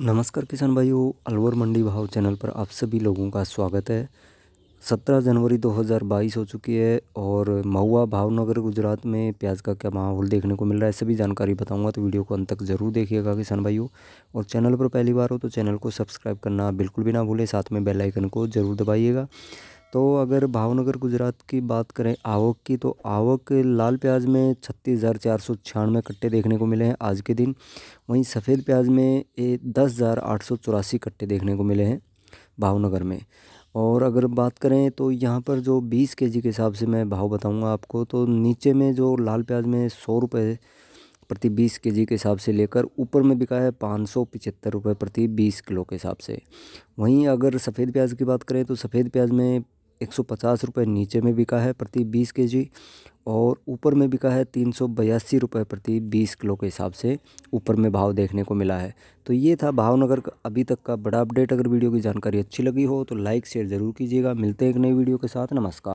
नमस्कार किसान भाइयों अलवर मंडी भाव चैनल पर आप सभी लोगों का स्वागत है 17 जनवरी 2022 हो चुकी है और महुआ भावनगर गुजरात में प्याज का क्या माहौल देखने को मिल रहा है सभी जानकारी बताऊंगा तो वीडियो को अंत तक ज़रूर देखिएगा किसान भाइयों और चैनल पर पहली बार हो तो चैनल को सब्सक्राइब करना बिल्कुल भी ना भूलें साथ में बेलाइकन को ज़रूर दबाइएगा तो अगर भावनगर गुजरात की बात करें आवक की तो आवक लाल प्याज में छत्तीस हज़ार चार सौ छियानवे कट्टे देखने को मिले हैं आज के दिन वहीं सफ़ेद प्याज में दस हज़ार आठ सौ चौरासी कट्टे देखने को मिले हैं भावनगर में और अगर बात करें तो यहाँ पर जो के जी के हिसाब से मैं भाव बताऊँगा आपको तो नीचे में जो लाल प्याज में सौ रुपये प्रति के जी के हिसाब से लेकर ऊपर में बिका है पाँच सौ पिचहत्तर रुपये प्रति बीस किलो के हिसाब से वहीं अगर सफ़ेद प्याज की बात करें तो सफ़ेद प्याज में एक सौ पचास रुपये नीचे में बिका है प्रति बीस के जी और ऊपर में बिका है तीन सौ बयासी रुपये प्रति बीस किलो के हिसाब से ऊपर में भाव देखने को मिला है तो ये था भावनगर का अभी तक का बड़ा अपडेट अगर वीडियो की जानकारी अच्छी लगी हो तो लाइक शेयर ज़रूर कीजिएगा मिलते हैं एक नई वीडियो के साथ नमस्कार